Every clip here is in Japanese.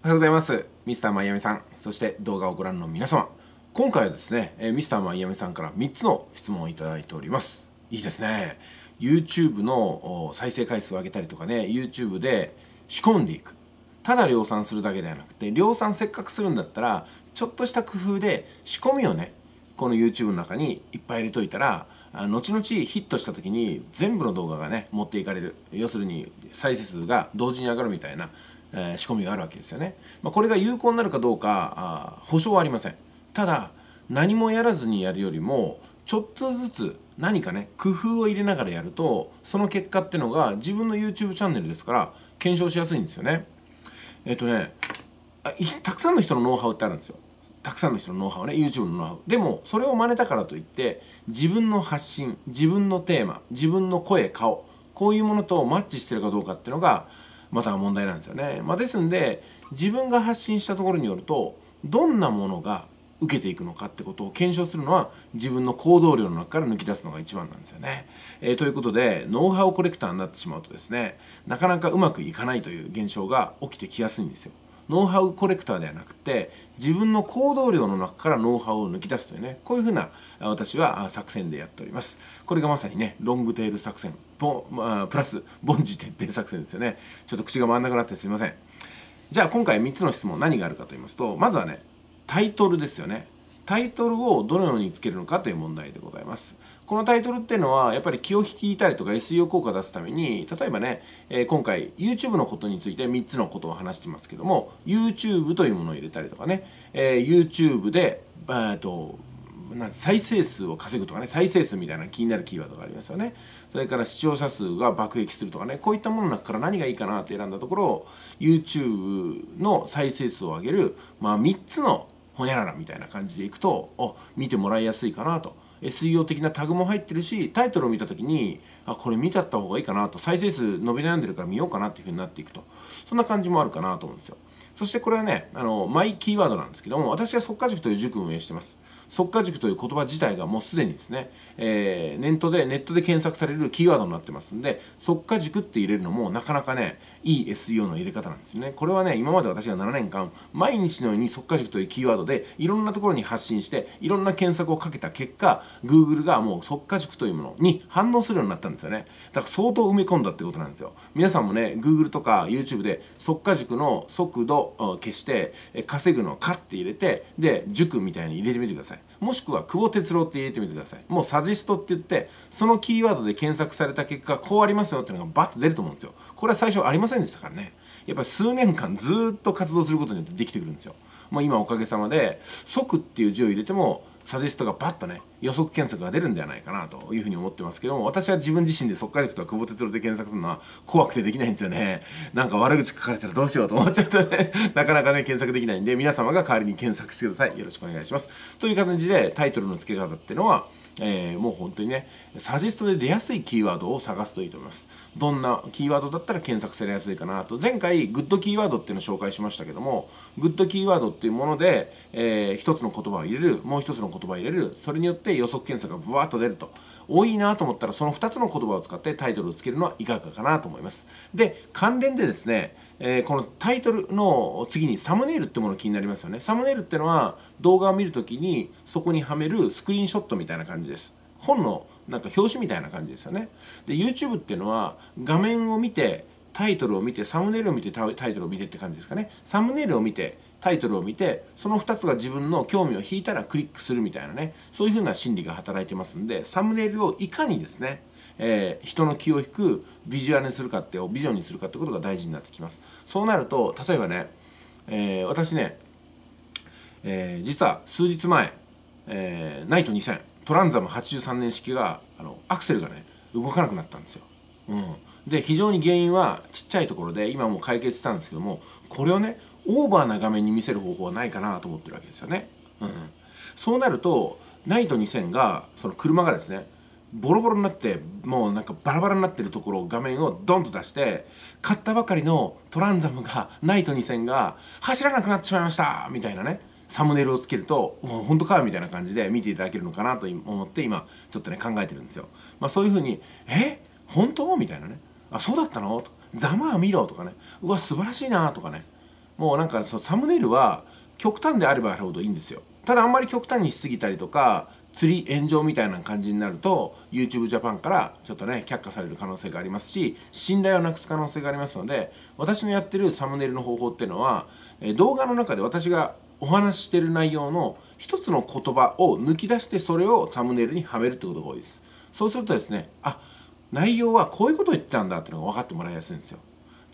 おはようございます。ミスターマイアミさん、そして動画をご覧の皆様。今回はですね、えー、ミスターマイアミさんから3つの質問をいただいております。いいですね。YouTube の再生回数を上げたりとかね、YouTube で仕込んでいく。ただ量産するだけではなくて、量産せっかくするんだったら、ちょっとした工夫で仕込みをね、この YouTube の中にいっぱい入れといたら、後々ヒットした時に全部の動画がね、持っていかれる。要するに再生数が同時に上がるみたいな、えー、仕込みがあるわけですよね。まあ、これが有効になるかどうかあ保証はありません。ただ何もやらずにやるよりもちょっとずつ何かね工夫を入れながらやるとその結果ってのが自分の YouTube チャンネルですから検証しやすいんですよね。えっ、ー、とねたくさんの人のノウハウってあるんですよ。たくさんの人のノウハウね YouTube のノウハウでもそれを真似たからといって自分の発信自分のテーマ自分の声顔こういうものとマッチしてるかどうかっていうのがまた問題なんですよね。まあ、ですんで自分が発信したところによるとどんなものが受けていくのかってことを検証するのは自分の行動量の中から抜き出すのが一番なんですよね。えー、ということでノウハウコレクターになってしまうとですねなかなかうまくいかないという現象が起きてきやすいんですよ。ノウハウコレクターではなくて自分の行動量の中からノウハウを抜き出すというねこういうふうな私は作戦でやっておりますこれがまさにねロングテール作戦ポ、まあ、プラス凡事徹底作戦ですよねちょっと口が回んなくなってすいませんじゃあ今回3つの質問何があるかと言いますとまずはねタイトルですよねタイトルをどのようにつけるのかという問題でございます。このタイトルっていうのはやっぱり気を引いたりとか SEO 効果を出すために例えばね、えー、今回 YouTube のことについて3つのことを話してますけども YouTube というものを入れたりとかね、えー、YouTube で、えー、とな再生数を稼ぐとかね再生数みたいな気になるキーワードがありますよねそれから視聴者数が爆撃するとかねこういったものの中から何がいいかなって選んだところ YouTube の再生数を上げる、まあ、3つのほにゃららみたいな感じでいくとお見てもらいやすいかなと。SEO 的なタグも入ってるしタイトルを見た時にあこれ見たった方がいいかなと再生数伸び悩んでるから見ようかなっていう風になっていくとそんな感じもあるかなと思うんですよそしてこれはね、あの、マイキーワードなんですけども、私は即価塾という塾を運営してます。即価塾という言葉自体がもうすでにですね、えー、ネットで、ネットで検索されるキーワードになってますんで、即価塾って入れるのもなかなかね、いい SEO の入れ方なんですね。これはね、今まで私が7年間、毎日のように即価塾というキーワードで、いろんなところに発信して、いろんな検索をかけた結果、Google がもう即価塾というものに反応するようになったんですよね。だから相当埋め込んだってことなんですよ。皆さんもね、Google とか YouTube で即価塾の即ド消して稼ぐのかって入れてで塾みたいに入れてみてくださいもしくは久保哲郎って入れてみてくださいもうサジストって言ってそのキーワードで検索された結果こうありますよっていうのがバッと出ると思うんですよこれは最初ありませんでしたからねやっぱり数年間ずっと活動することによってできてくるんですよまあ今おかげさまで即っていう字を入れてもサジェストがバッとね予測検索が出るんじゃないかなというふうに思ってますけども私は自分自身で即解くとか久保哲郎で検索するのは怖くてできないんですよね なんか悪口書かれたらどうしようと思っちゃうとね なかなかね検索できないんで皆様が代わりに検索してくださいよろしくお願いしますという感じでタイトルの付け方っていうのは、えー、もう本当にねサジェストで出やすいキーワードを探すといいと思いますどんなキーワードだったら検索されやすいかなと。前回、グッドキーワードっていうのを紹介しましたけども、グッドキーワードっていうもので、えー、一つの言葉を入れる、もう一つの言葉を入れる、それによって予測検索がブワーッと出ると。多いなと思ったら、その2つの言葉を使ってタイトルをつけるのはいかがかなと思います。で、関連でですね、えー、このタイトルの次にサムネイルってもの気になりますよね。サムネイルってのは動画を見るときにそこにはめるスクリーンショットみたいな感じです。本のなんか表紙みたいな感じですよね。で YouTube っていうのは画面を見てタイトルを見てサムネイルを見てタイトルを見てって感じですかね。サムネイルを見てタイトルを見てその2つが自分の興味を引いたらクリックするみたいなねそういう風な心理が働いてますんでサムネイルをいかにですね、えー、人の気を引くビジュアルにするかってビジョンにするかってことが大事になってきますそうなると例えばね、えー、私ね、えー、実は数日前、えナイト2000トランザム83年式があのアクセルがね動かなくなったんですよ。うん、で非常に原因はちっちゃいところで今もう解決したんですけどもこれをねオーバーな画面に見せる方法はないかなと思ってるわけですよね。うん、そうなるとナイト2000がその車がですねボロボロになってもうなんかバラバラになってるところ画面をドンと出して買ったばかりのトランザムがナイト2000が走らなくなってしまいましたみたいなねサムネイルをつけると、ほ本当かみたいな感じで見ていただけるのかなと思って今、ちょっとね、考えてるんですよ。まあそういうふうに、え本当みたいなね。あ、そうだったのとざまあ見ろとかね。うわ、素晴らしいなとかね。もうなんかそのサムネイルは極端であればあるほどいいんですよ。ただあんまり極端にしすぎたりとか、釣り炎上みたいな感じになると YouTube Japan からちょっとね却下される可能性がありますし信頼をなくす可能性がありますので私のやってるサムネイルの方法っていうのは動画の中で私がお話ししてる内容の一つの言葉を抜き出してそれをサムネイルにはめるってことが多いです。そうするとですね、あ、内容はこういうことを言ってたんだっていうのが分かってもらいやすいんですよ。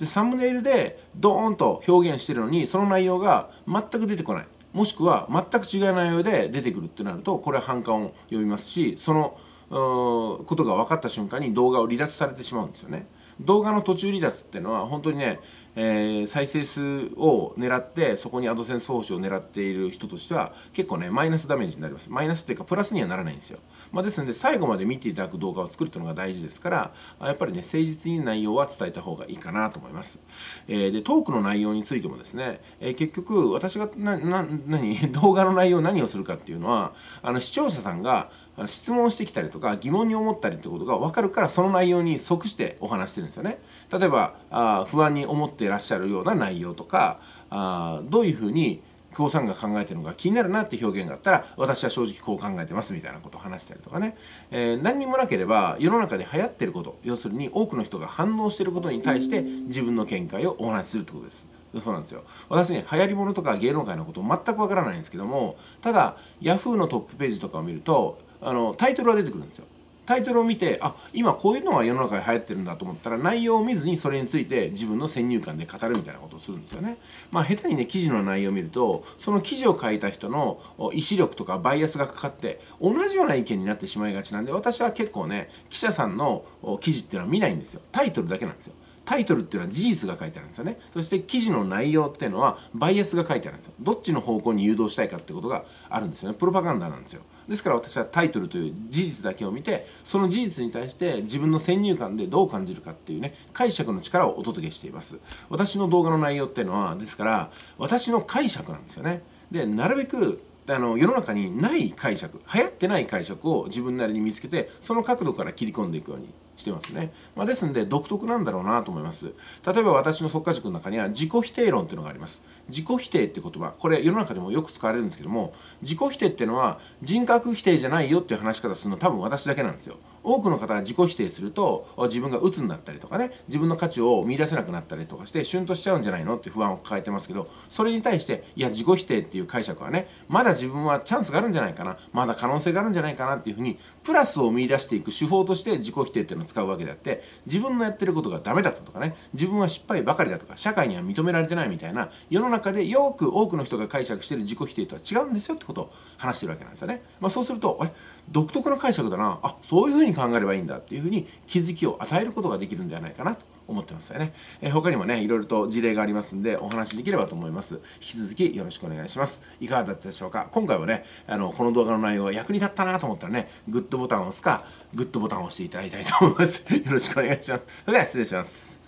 で、サムネイルでドーンと表現してるのに、その内容が全く出てこない。もしくは全く違う内容で出てくるってなると、これは反感を呼びますし、そのことが分かった瞬間に動画を離脱されてしまうんですよね。動画の途中離脱っていうのは本当にね、えー、再生数を狙ってそこにアドセンス報酬を狙っている人としては結構ねマイナスダメージになりますマイナスっていうかプラスにはならないんですよ、まあ、ですので最後まで見ていただく動画を作るというのが大事ですからやっぱりね誠実に内容は伝えた方がいいかなと思います、えー、でトークの内容についてもですね、えー、結局私がなな何 動画の内容何をするかっていうのはあの視聴者さんが質問してきたりとか疑問に思ったりってことが分かるからその内容に即してお話してるんですよね例えばあ不安に思ってってらっしゃるような内容とかあどういうふうに共産が考えてるのか気になるなって表現があったら私は正直こう考えてますみたいなことを話したりとかね、えー、何にもなければ世の中で流行ってること要するに多くの人が反応してることに対して自分の見解をお話しするってことです。そうなんですよ私ね流行りものとか芸能界のこと全くわからないんですけどもただ Yahoo のトップページとかを見るとあのタイトルは出てくるんですよタイトルを見てあ今こういうのが世の中に流行ってるんだと思ったら内容を見ずにそれについて自分の先入観で語るみたいなことをするんですよね。まあ下手にね記事の内容を見るとその記事を書いた人の意志力とかバイアスがかかって同じような意見になってしまいがちなんで私は結構ね記者さんの記事っていうのは見ないんですよ。タイトルだけなんですよ。タイトルっていうのは事実が書いてあるんですよね。そして記事の内容っていうのはバイアスが書いてあるんですよ。どっちの方向に誘導したいかってことがあるんですよね。プロパガンダなんですよ。ですから私はタイトルという事実だけを見てその事実に対して自分の先入観でどう感じるかっていうね解釈の力をお届けしています私の動画の内容っていうのはですから私の解釈なんですよねでなるべくあの世の中にない解釈流行ってない解釈を自分なりに見つけてその角度から切り込んでいくようにしてますね。まあ、ですんで、独特なんだろうなと思います。例えば私の即価塾の中には、自己否定論っていうのがあります。自己否定って言葉、これ世の中でもよく使われるんですけども、自己否定っていうのは、人格否定じゃないよっていう話し方するの多分私だけなんですよ。多くの方は自己否定すると自分が鬱になったりとかね自分の価値を見出せなくなったりとかしてシュンとしちゃうんじゃないのって不安を抱えてますけどそれに対していや自己否定っていう解釈はねまだ自分はチャンスがあるんじゃないかなまだ可能性があるんじゃないかなっていうふうにプラスを見出していく手法として自己否定っていうのを使うわけであって自分のやってることがダメだったとかね自分は失敗ばかりだとか社会には認められてないみたいな世の中でよく多くの人が解釈してる自己否定とは違うんですよってことを話してるわけなんですよね。まあ、そうすると独特な解釈だなあそういうふうにに考えればいいんだっていうふうに気づきを与えることができるんではないかなと思ってますよね。えー、他にもね、いろいろと事例がありますんで、お話しできればと思います。引き続きよろしくお願いします。いかがだったでしょうか今回はね、あの、この動画の内容が役に立ったなと思ったらね、グッドボタンを押すか、グッドボタンを押していただきたいと思います。よろしくお願いします。それでは失礼します。